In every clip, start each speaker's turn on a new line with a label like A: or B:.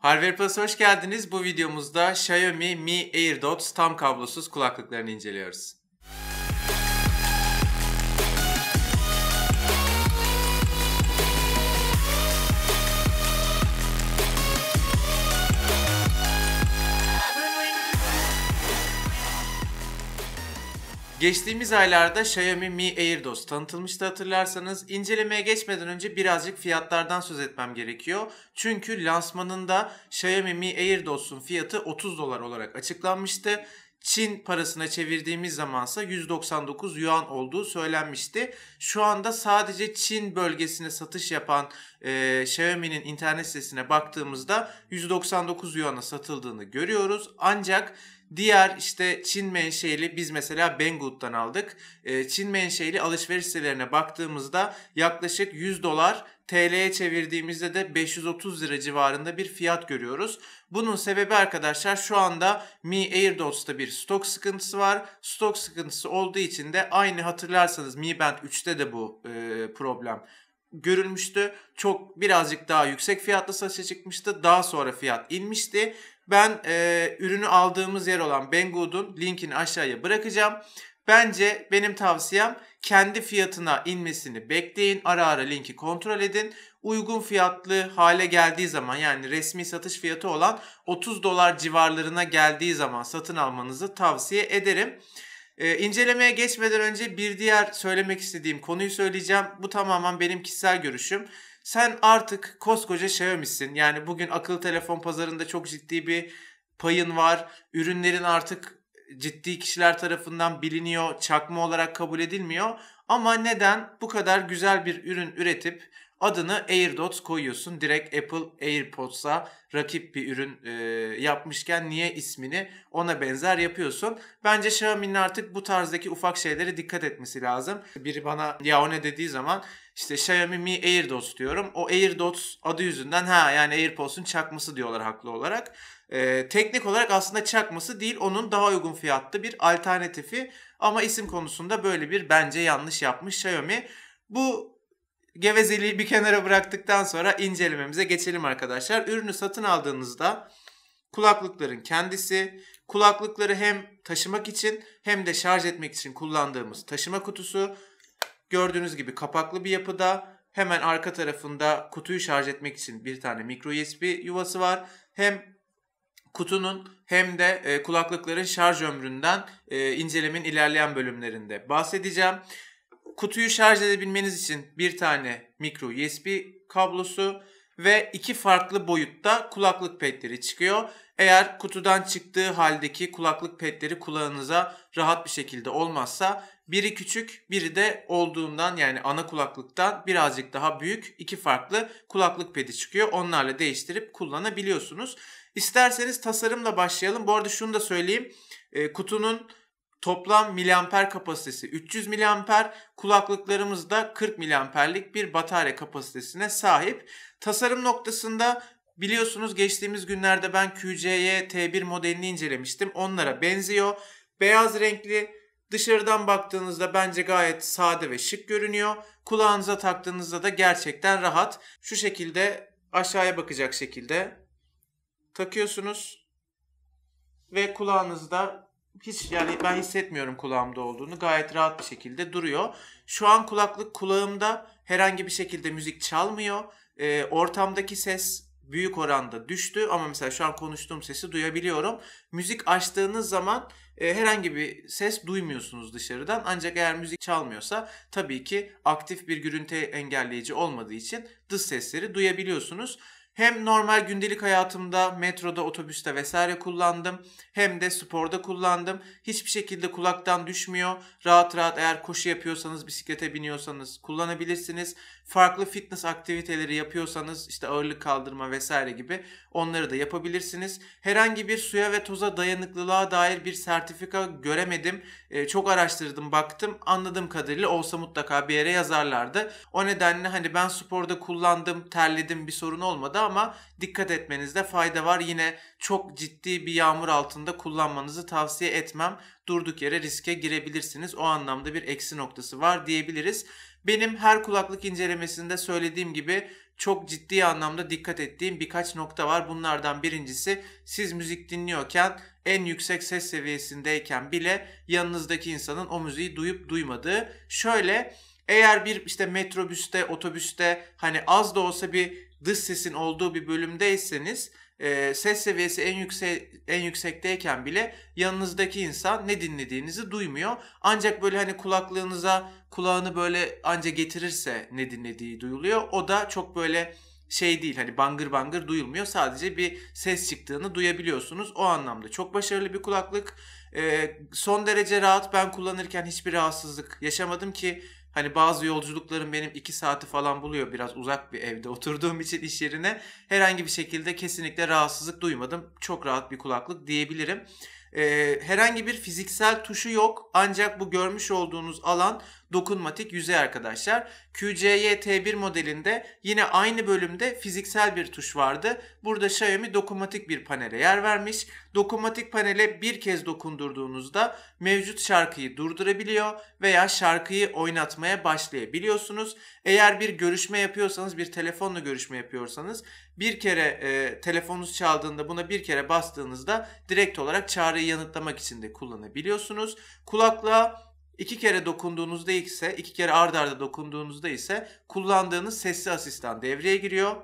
A: Hardware Plus'a hoş geldiniz. Bu videomuzda Xiaomi Mi AirDots tam kablosuz kulaklıklarını inceliyoruz. Geçtiğimiz aylarda Xiaomi Mi AirDots tanıtılmıştı hatırlarsanız. İncelemeye geçmeden önce birazcık fiyatlardan söz etmem gerekiyor. Çünkü lansmanında Xiaomi Mi AirDots'un fiyatı 30 dolar olarak açıklanmıştı. Çin parasına çevirdiğimiz zamansa 199 yuan olduğu söylenmişti. Şu anda sadece Çin bölgesine satış yapan e, Xiaomi'nin internet sitesine baktığımızda 199 yuana satıldığını görüyoruz. Ancak Diğer işte Çin menşeli biz mesela Banggood'dan aldık. Ee, Çin menşeli alışveriş sitelerine baktığımızda yaklaşık 100 dolar TL'ye çevirdiğimizde de 530 lira civarında bir fiyat görüyoruz. Bunun sebebi arkadaşlar şu anda Mi AirDots'ta bir stok sıkıntısı var. Stok sıkıntısı olduğu için de aynı hatırlarsanız Mi Band 3'te de bu e, problem görülmüştü. Çok birazcık daha yüksek fiyatla satışa çıkmıştı. Daha sonra fiyat inmişti ben e, ürünü aldığımız yer olan Banggood'un linkini aşağıya bırakacağım. Bence benim tavsiyem kendi fiyatına inmesini bekleyin. Ara ara linki kontrol edin. Uygun fiyatlı hale geldiği zaman yani resmi satış fiyatı olan 30 dolar civarlarına geldiği zaman satın almanızı tavsiye ederim. Ee, incelemeye geçmeden önce bir diğer söylemek istediğim konuyu söyleyeceğim. Bu tamamen benim kişisel görüşüm. Sen artık koskoca Xiaomi'sin. Yani bugün akıllı telefon pazarında çok ciddi bir payın var. Ürünlerin artık ciddi kişiler tarafından biliniyor, çakma olarak kabul edilmiyor. Ama neden bu kadar güzel bir ürün üretip Adını AirDots koyuyorsun. Direkt Apple AirPods'a rakip bir ürün e, yapmışken niye ismini ona benzer yapıyorsun? Bence Xiaomi'nin artık bu tarzdaki ufak şeylere dikkat etmesi lazım. Biri bana ya o ne dediği zaman işte Xiaomi Mi AirDots diyorum. O AirDots adı yüzünden ha yani AirPods'un çakması diyorlar haklı olarak. E, teknik olarak aslında çakması değil onun daha uygun fiyatlı bir alternatifi. Ama isim konusunda böyle bir bence yanlış yapmış Xiaomi. Bu gevezeliği bir kenara bıraktıktan sonra incelememize geçelim arkadaşlar. Ürünü satın aldığınızda kulaklıkların kendisi, kulaklıkları hem taşımak için hem de şarj etmek için kullandığımız taşıma kutusu. Gördüğünüz gibi kapaklı bir yapıda. Hemen arka tarafında kutuyu şarj etmek için bir tane micro USB yuvası var. Hem kutunun hem de e, kulaklıkların şarj ömründen e, incelemin ilerleyen bölümlerinde bahsedeceğim kutuyu şarj edebilmeniz için bir tane mikro USB kablosu ve iki farklı boyutta kulaklık pedleri çıkıyor. Eğer kutudan çıktığı haldeki kulaklık pedleri kulağınıza rahat bir şekilde olmazsa biri küçük biri de olduğundan yani ana kulaklıktan birazcık daha büyük iki farklı kulaklık pedi çıkıyor. Onlarla değiştirip kullanabiliyorsunuz. İsterseniz tasarımla başlayalım. Bu arada şunu da söyleyeyim. Ee, kutunun Toplam miliamper kapasitesi 300 miliamper, kulaklıklarımız da 40 miliamperlik bir batarya kapasitesine sahip. Tasarım noktasında biliyorsunuz geçtiğimiz günlerde ben QCY T1 modelini incelemiştim. Onlara benziyor. Beyaz renkli Dışarıdan baktığınızda bence gayet sade ve şık görünüyor. Kulağınıza taktığınızda da gerçekten rahat. Şu şekilde aşağıya bakacak şekilde takıyorsunuz ve kulağınızda hiç yani ben hissetmiyorum kulağımda olduğunu. Gayet rahat bir şekilde duruyor. Şu an kulaklık kulağımda herhangi bir şekilde müzik çalmıyor. E, ortamdaki ses büyük oranda düştü ama mesela şu an konuştuğum sesi duyabiliyorum. Müzik açtığınız zaman e, herhangi bir ses duymuyorsunuz dışarıdan. Ancak eğer müzik çalmıyorsa tabii ki aktif bir gürültü engelleyici olmadığı için dış sesleri duyabiliyorsunuz. Hem normal gündelik hayatımda metroda, otobüste vesaire kullandım. Hem de sporda kullandım. Hiçbir şekilde kulaktan düşmüyor. Rahat rahat eğer koşu yapıyorsanız, bisiklete biniyorsanız kullanabilirsiniz farklı fitness aktiviteleri yapıyorsanız işte ağırlık kaldırma vesaire gibi onları da yapabilirsiniz. Herhangi bir suya ve toza dayanıklılığa dair bir sertifika göremedim. E, çok araştırdım baktım anladığım kadarıyla olsa mutlaka bir yere yazarlardı. O nedenle hani ben sporda kullandım terledim bir sorun olmadı ama dikkat etmenizde fayda var. Yine çok ciddi bir yağmur altında kullanmanızı tavsiye etmem. Durduk yere riske girebilirsiniz. O anlamda bir eksi noktası var diyebiliriz. Benim her kulaklık incelemesinde söylediğim gibi çok ciddi anlamda dikkat ettiğim birkaç nokta var. Bunlardan birincisi siz müzik dinliyorken en yüksek ses seviyesindeyken bile yanınızdaki insanın o müziği duyup duymadığı. Şöyle eğer bir işte metrobüste, otobüste hani az da olsa bir dış sesin olduğu bir bölümdeyseniz e, ses seviyesi en yüksek en yüksekteyken bile yanınızdaki insan ne dinlediğinizi duymuyor. Ancak böyle hani kulaklığınıza kulağını böyle anca getirirse ne dinlediği duyuluyor. O da çok böyle şey değil hani bangır bangır duyulmuyor. Sadece bir ses çıktığını duyabiliyorsunuz. O anlamda çok başarılı bir kulaklık. E, son derece rahat ben kullanırken hiçbir rahatsızlık yaşamadım ki Hani bazı yolculuklarım benim 2 saati falan buluyor biraz uzak bir evde oturduğum için iş yerine. Herhangi bir şekilde kesinlikle rahatsızlık duymadım. Çok rahat bir kulaklık diyebilirim. Ee, herhangi bir fiziksel tuşu yok ancak bu görmüş olduğunuz alan dokunmatik yüzey arkadaşlar. QCY-T1 modelinde yine aynı bölümde fiziksel bir tuş vardı. Burada Xiaomi dokunmatik bir panele yer vermiş. Dokunmatik panele bir kez dokundurduğunuzda mevcut şarkıyı durdurabiliyor veya şarkıyı oynatmaya başlayabiliyorsunuz. Eğer bir görüşme yapıyorsanız, bir telefonla görüşme yapıyorsanız bir kere e, telefonunuz çaldığında buna bir kere bastığınızda direkt olarak çağrıyı yanıtlamak için de kullanabiliyorsunuz. Kulaklığa İki kere dokunduğunuzda ise, iki kere ard arda dokunduğunuzda ise kullandığınız sesli asistan devreye giriyor.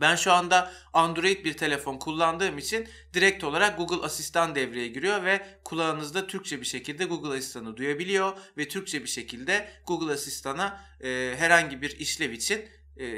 A: Ben şu anda Android bir telefon kullandığım için direkt olarak Google Asistan devreye giriyor ve kulağınızda Türkçe bir şekilde Google Asistan'ı duyabiliyor ve Türkçe bir şekilde Google Asistan'a e, herhangi bir işlev için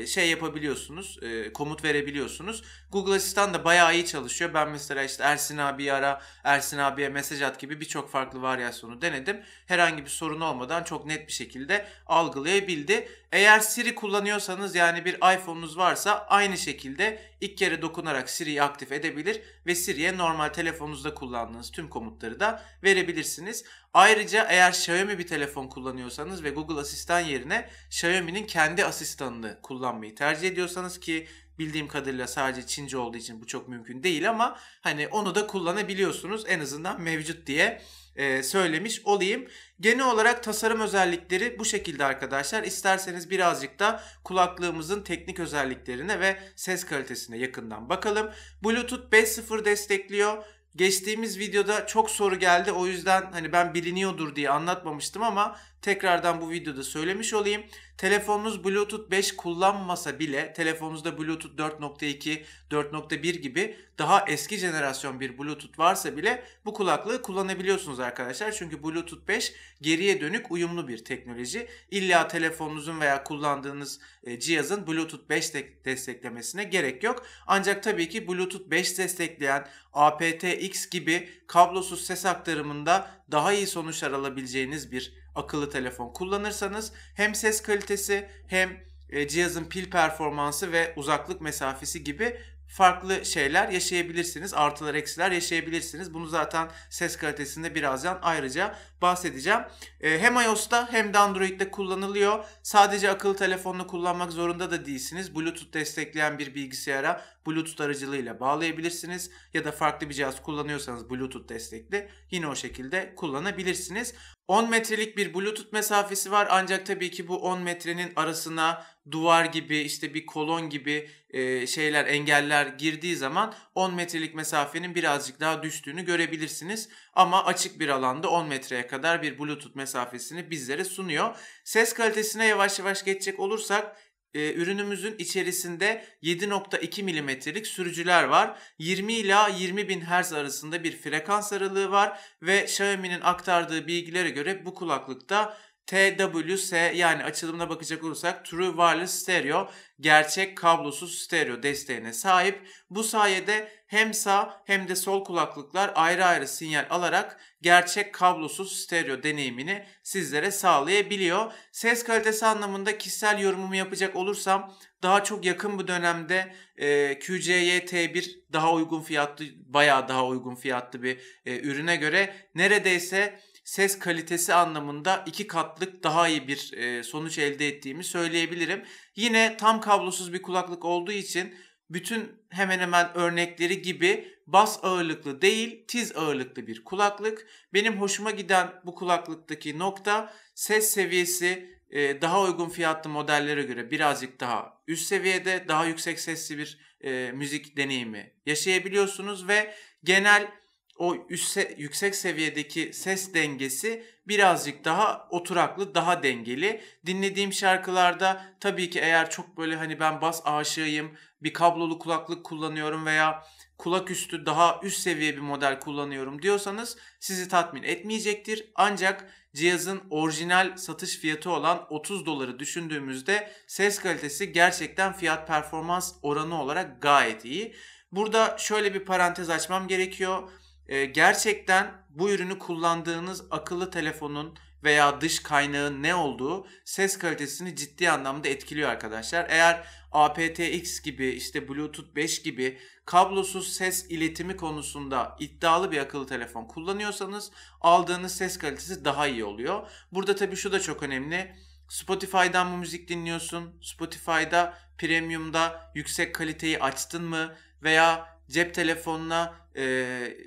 A: şey yapabiliyorsunuz, komut verebiliyorsunuz. Google Asistan da bayağı iyi çalışıyor. Ben mesela işte Ersin abi ara, Ersin abiye mesaj at gibi birçok farklı varyasyonu denedim. Herhangi bir sorun olmadan çok net bir şekilde algılayabildi. Eğer Siri kullanıyorsanız yani bir iPhone'unuz varsa aynı şekilde ilk kere dokunarak Siri'yi aktif edebilir ve Siri'ye normal telefonunuzda kullandığınız tüm komutları da verebilirsiniz. Ayrıca eğer Xiaomi bir telefon kullanıyorsanız ve Google Asistan yerine Xiaomi'nin kendi asistanını kullanmayı tercih ediyorsanız ki bildiğim kadarıyla sadece Çince olduğu için bu çok mümkün değil ama hani onu da kullanabiliyorsunuz en azından mevcut diye e, söylemiş olayım. Genel olarak tasarım özellikleri bu şekilde arkadaşlar. İsterseniz birazcık da kulaklığımızın teknik özelliklerine ve ses kalitesine yakından bakalım. Bluetooth 5.0 destekliyor. Geçtiğimiz videoda çok soru geldi o yüzden hani ben biliniyordur diye anlatmamıştım ama Tekrardan bu videoda söylemiş olayım. Telefonunuz Bluetooth 5 kullanmasa bile telefonunuzda Bluetooth 4.2, 4.1 gibi daha eski jenerasyon bir Bluetooth varsa bile bu kulaklığı kullanabiliyorsunuz arkadaşlar. Çünkü Bluetooth 5 geriye dönük uyumlu bir teknoloji. İlla telefonunuzun veya kullandığınız e, cihazın Bluetooth 5 desteklemesine gerek yok. Ancak tabii ki Bluetooth 5 destekleyen APTX gibi kablosuz ses aktarımında daha iyi sonuçlar alabileceğiniz bir akıllı telefon kullanırsanız hem ses kalitesi hem e, cihazın pil performansı ve uzaklık mesafesi gibi farklı şeyler yaşayabilirsiniz. Artılar eksiler yaşayabilirsiniz. Bunu zaten ses kalitesinde birazdan ayrıca bahsedeceğim. Ee, hem iOS'ta hem de Android'de kullanılıyor. Sadece akıllı telefonla kullanmak zorunda da değilsiniz. Bluetooth destekleyen bir bilgisayara Bluetooth aracılığıyla bağlayabilirsiniz. Ya da farklı bir cihaz kullanıyorsanız Bluetooth destekli yine o şekilde kullanabilirsiniz. 10 metrelik bir Bluetooth mesafesi var ancak tabii ki bu 10 metrenin arasına duvar gibi işte bir kolon gibi e, şeyler engeller girdiği zaman 10 metrelik mesafenin birazcık daha düştüğünü görebilirsiniz. Ama açık bir alanda 10 metreye kadar bir Bluetooth mesafesini bizlere sunuyor. Ses kalitesine yavaş yavaş geçecek olursak e, ürünümüzün içerisinde 7.2 milimetrelik sürücüler var. 20 ila 20 bin Hz arasında bir frekans aralığı var ve Xiaomi'nin aktardığı bilgilere göre bu kulaklıkta TWS yani açılımına bakacak olursak True Wireless Stereo gerçek kablosuz stereo desteğine sahip. Bu sayede hem sağ hem de sol kulaklıklar ayrı ayrı sinyal alarak gerçek kablosuz stereo deneyimini sizlere sağlayabiliyor. Ses kalitesi anlamında kişisel yorumumu yapacak olursam daha çok yakın bu dönemde e, QCY-T1 daha uygun fiyatlı, bayağı daha uygun fiyatlı bir e, ürüne göre neredeyse ses kalitesi anlamında iki katlık daha iyi bir e, sonuç elde ettiğimi söyleyebilirim. Yine tam kablosuz bir kulaklık olduğu için bütün hemen hemen örnekleri gibi bas ağırlıklı değil tiz ağırlıklı bir kulaklık. Benim hoşuma giden bu kulaklıktaki nokta ses seviyesi e, daha uygun fiyatlı modellere göre birazcık daha üst seviyede daha yüksek sesli bir e, müzik deneyimi yaşayabiliyorsunuz ve genel o üst yüksek seviyedeki ses dengesi birazcık daha oturaklı, daha dengeli. Dinlediğim şarkılarda tabii ki eğer çok böyle hani ben bas aşığıyım, bir kablolu kulaklık kullanıyorum veya kulak üstü daha üst seviye bir model kullanıyorum diyorsanız sizi tatmin etmeyecektir. Ancak cihazın orijinal satış fiyatı olan 30 doları düşündüğümüzde ses kalitesi gerçekten fiyat performans oranı olarak gayet iyi. Burada şöyle bir parantez açmam gerekiyor e, gerçekten bu ürünü kullandığınız akıllı telefonun veya dış kaynağın ne olduğu ses kalitesini ciddi anlamda etkiliyor arkadaşlar. Eğer aptX gibi işte Bluetooth 5 gibi kablosuz ses iletimi konusunda iddialı bir akıllı telefon kullanıyorsanız aldığınız ses kalitesi daha iyi oluyor. Burada tabii şu da çok önemli. Spotify'dan mı müzik dinliyorsun? Spotify'da premium'da yüksek kaliteyi açtın mı? Veya cep telefonuna e,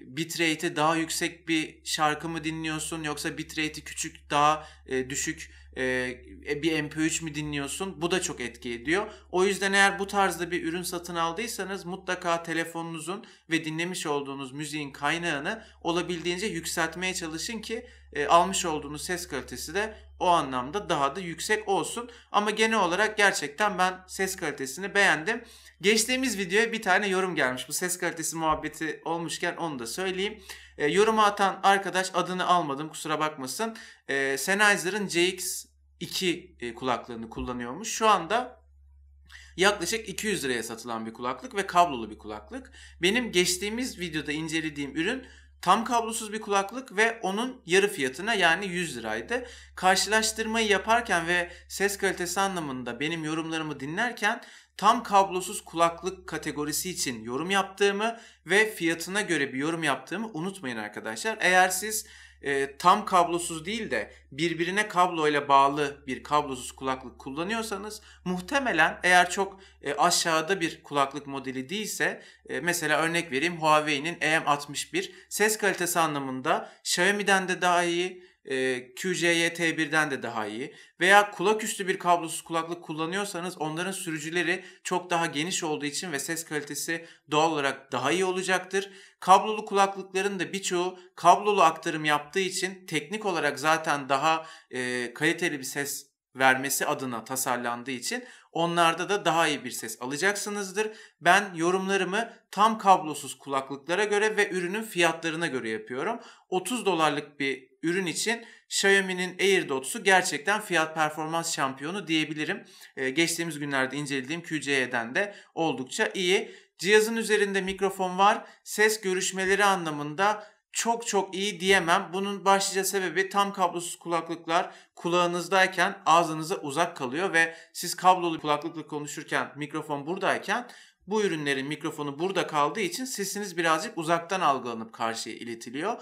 A: bitrate'i daha yüksek bir şarkı mı dinliyorsun yoksa bitrate'i küçük daha e, düşük e, bir MP3 mi dinliyorsun? Bu da çok etki ediyor. O yüzden eğer bu tarzda bir ürün satın aldıysanız mutlaka telefonunuzun ve dinlemiş olduğunuz müziğin kaynağını olabildiğince yükseltmeye çalışın ki e, almış olduğunuz ses kalitesi de o anlamda daha da yüksek olsun. Ama genel olarak gerçekten ben ses kalitesini beğendim. Geçtiğimiz videoya bir tane yorum gelmiş. Bu ses kalitesi muhabbeti olmuşken onu da söyleyeyim. E, yorumu atan arkadaş adını almadım kusura bakmasın. E, Sennheiser'ın CX2 e, kulaklığını kullanıyormuş. Şu anda Yaklaşık 200 liraya satılan bir kulaklık ve kablolu bir kulaklık. Benim geçtiğimiz videoda incelediğim ürün Tam kablosuz bir kulaklık ve onun yarı fiyatına yani 100 liraydı. Karşılaştırmayı yaparken ve ses kalitesi anlamında benim yorumlarımı dinlerken tam kablosuz kulaklık kategorisi için yorum yaptığımı ve fiyatına göre bir yorum yaptığımı unutmayın arkadaşlar. Eğer siz e, tam kablosuz değil de birbirine kablo ile bağlı bir kablosuz kulaklık kullanıyorsanız muhtemelen eğer çok e, aşağıda bir kulaklık modeli değilse e, mesela örnek vereyim Huawei'nin EM61 ses kalitesi anlamında Xiaomi'den de daha iyi e, QCYT1'den de daha iyi veya kulak üstü bir kablosuz kulaklık kullanıyorsanız onların sürücüleri çok daha geniş olduğu için ve ses kalitesi doğal olarak daha iyi olacaktır. Kablolu kulaklıkların da birçoğu kablolu aktarım yaptığı için teknik olarak zaten daha e, kaliteli bir ses vermesi adına tasarlandığı için Onlarda da daha iyi bir ses alacaksınızdır. Ben yorumlarımı tam kablosuz kulaklıklara göre ve ürünün fiyatlarına göre yapıyorum. 30 dolarlık bir ürün için Xiaomi'nin AirDots'u gerçekten fiyat performans şampiyonu diyebilirim. Ee, geçtiğimiz günlerde incelediğim QCE'den de oldukça iyi. Cihazın üzerinde mikrofon var. Ses görüşmeleri anlamında çok çok iyi diyemem. Bunun başlıca sebebi tam kablosuz kulaklıklar kulağınızdayken ağzınıza uzak kalıyor ve siz kablolu kulaklıkla konuşurken mikrofon buradayken bu ürünlerin mikrofonu burada kaldığı için sesiniz birazcık uzaktan algılanıp karşıya iletiliyor.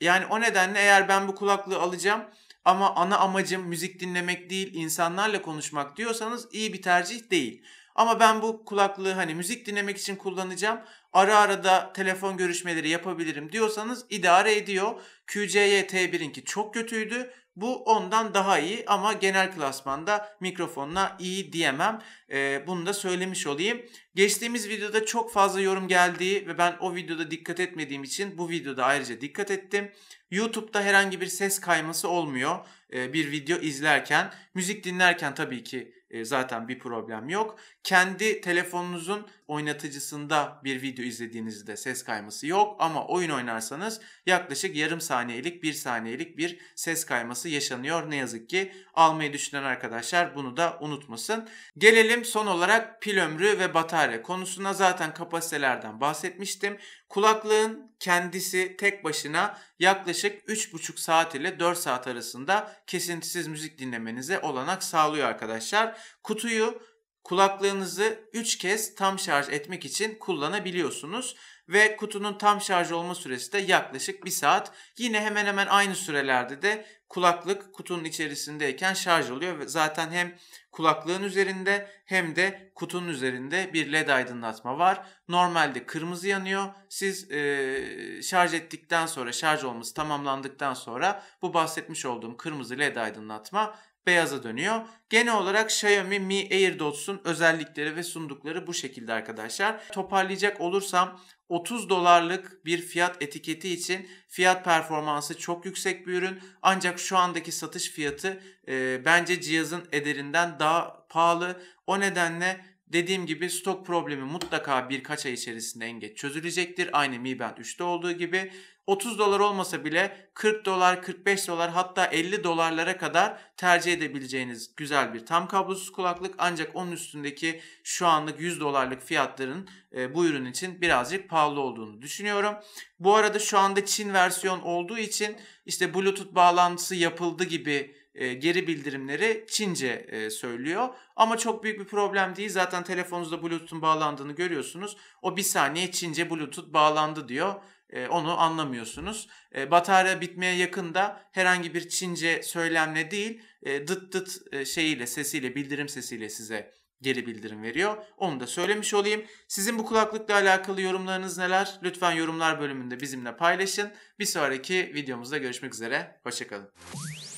A: Yani o nedenle eğer ben bu kulaklığı alacağım ama ana amacım müzik dinlemek değil, insanlarla konuşmak diyorsanız iyi bir tercih değil. Ama ben bu kulaklığı hani müzik dinlemek için kullanacağım. Ara ara da telefon görüşmeleri yapabilirim diyorsanız idare ediyor. QCY T1'inki çok kötüydü. Bu ondan daha iyi ama genel klasmanda mikrofonla iyi diyemem. Ee, bunu da söylemiş olayım. Geçtiğimiz videoda çok fazla yorum geldiği ve ben o videoda dikkat etmediğim için bu videoda ayrıca dikkat ettim. YouTube'da herhangi bir ses kayması olmuyor ee, bir video izlerken. Müzik dinlerken tabii ki ee, zaten bir problem yok. Kendi telefonunuzun oynatıcısında bir video izlediğinizde ses kayması yok ama oyun oynarsanız yaklaşık yarım saniyelik bir saniyelik bir ses kayması yaşanıyor. Ne yazık ki almayı düşünen arkadaşlar bunu da unutmasın. Gelelim son olarak pil ömrü ve batarya konusuna zaten kapasitelerden bahsetmiştim. Kulaklığın kendisi tek başına yaklaşık 3,5 saat ile 4 saat arasında kesintisiz müzik dinlemenize olanak sağlıyor arkadaşlar. Kutuyu kulaklığınızı 3 kez tam şarj etmek için kullanabiliyorsunuz ve kutunun tam şarj olma süresi de yaklaşık 1 saat. Yine hemen hemen aynı sürelerde de kulaklık kutunun içerisindeyken şarj oluyor ve zaten hem Kulaklığın üzerinde hem de kutunun üzerinde bir led aydınlatma var. Normalde kırmızı yanıyor. Siz e, şarj ettikten sonra şarj olması tamamlandıktan sonra bu bahsetmiş olduğum kırmızı led aydınlatma beyaza dönüyor. Genel olarak Xiaomi Mi AirDots'un özellikleri ve sundukları bu şekilde arkadaşlar. Toparlayacak olursam 30 dolarlık bir fiyat etiketi için fiyat performansı çok yüksek bir ürün. Ancak şu andaki satış fiyatı e, bence cihazın ederinden daha pahalı. O nedenle Dediğim gibi stok problemi mutlaka birkaç ay içerisinde en geç çözülecektir. Aynı Mi Band 3'te olduğu gibi 30 dolar olmasa bile 40 dolar, 45 dolar hatta 50 dolarlara kadar tercih edebileceğiniz güzel bir tam kablosuz kulaklık. Ancak onun üstündeki şu anlık 100 dolarlık fiyatların e, bu ürün için birazcık pahalı olduğunu düşünüyorum. Bu arada şu anda Çin versiyon olduğu için işte Bluetooth bağlantısı yapıldı gibi e, geri bildirimleri Çince e, söylüyor. Ama çok büyük bir problem değil. Zaten telefonunuzda Bluetooth'un bağlandığını görüyorsunuz. O bir saniye Çince Bluetooth bağlandı diyor. Ee, onu anlamıyorsunuz. E, batarya bitmeye yakında herhangi bir Çince söylemle değil e, dıt dıt e, şeyiyle sesiyle bildirim sesiyle size geri bildirim veriyor. Onu da söylemiş olayım. Sizin bu kulaklıkla alakalı yorumlarınız neler? Lütfen yorumlar bölümünde bizimle paylaşın. Bir sonraki videomuzda görüşmek üzere. Hoşçakalın.